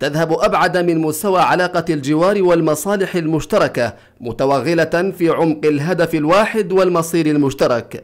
تذهب أبعد من مستوى علاقة الجوار والمصالح المشتركة متوغلة في عمق الهدف الواحد والمصير المشترك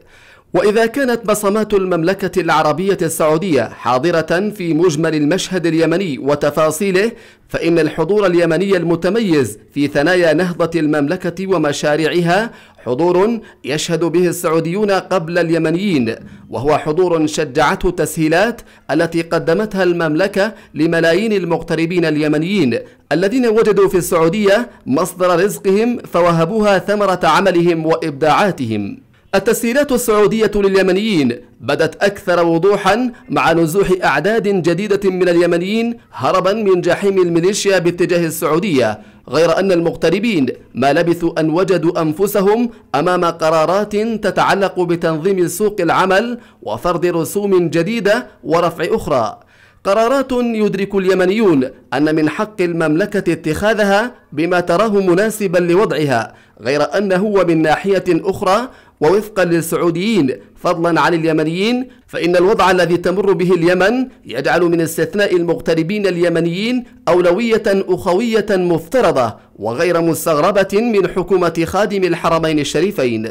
وإذا كانت بصمات المملكة العربية السعودية حاضرة في مجمل المشهد اليمني وتفاصيله فإن الحضور اليمني المتميز في ثنايا نهضة المملكة ومشاريعها حضور يشهد به السعوديون قبل اليمنيين وهو حضور شجعته التسهيلات التي قدمتها المملكة لملايين المغتربين اليمنيين الذين وجدوا في السعودية مصدر رزقهم فوهبوها ثمرة عملهم وإبداعاتهم التسهيلات السعودية لليمنيين بدت أكثر وضوحا مع نزوح أعداد جديدة من اليمنيين هربا من جحيم الميليشيا باتجاه السعودية غير أن المغتربين ما لبثوا أن وجدوا أنفسهم أمام قرارات تتعلق بتنظيم سوق العمل وفرض رسوم جديدة ورفع أخرى قرارات يدرك اليمنيون أن من حق المملكة اتخاذها بما تراه مناسبا لوضعها غير أنه من ناحية أخرى ووفقا للسعوديين فضلا عن اليمنيين فإن الوضع الذي تمر به اليمن يجعل من استثناء المغتربين اليمنيين أولوية أخوية مفترضة وغير مستغربة من حكومة خادم الحرمين الشريفين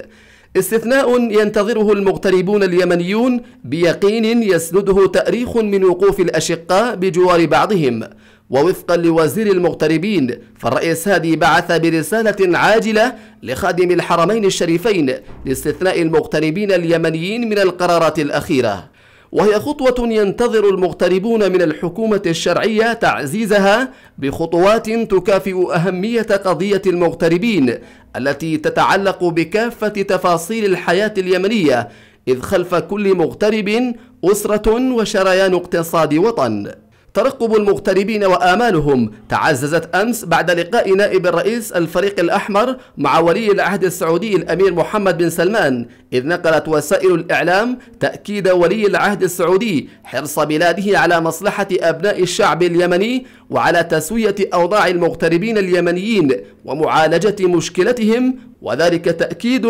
استثناء ينتظره المغتربون اليمنيون بيقين يسنده تأريخ من وقوف الأشقاء بجوار بعضهم ووفقا لوزير المغتربين فالرئيس هادي بعث برسالة عاجلة لخادم الحرمين الشريفين لاستثناء المغتربين اليمنيين من القرارات الأخيرة وهي خطوة ينتظر المغتربون من الحكومة الشرعية تعزيزها بخطوات تكافئ أهمية قضية المغتربين التي تتعلق بكافة تفاصيل الحياة اليمنية إذ خلف كل مغترب أسرة وشريان اقتصاد وطن ترقب المغتربين وآمالهم تعززت أمس بعد لقاء نائب الرئيس الفريق الأحمر مع ولي العهد السعودي الأمير محمد بن سلمان إذ نقلت وسائل الإعلام تأكيد ولي العهد السعودي حرص بلاده على مصلحة أبناء الشعب اليمني وعلى تسوية أوضاع المغتربين اليمنيين ومعالجة مشكلتهم وذلك تأكيد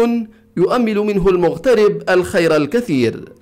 يؤمل منه المغترب الخير الكثير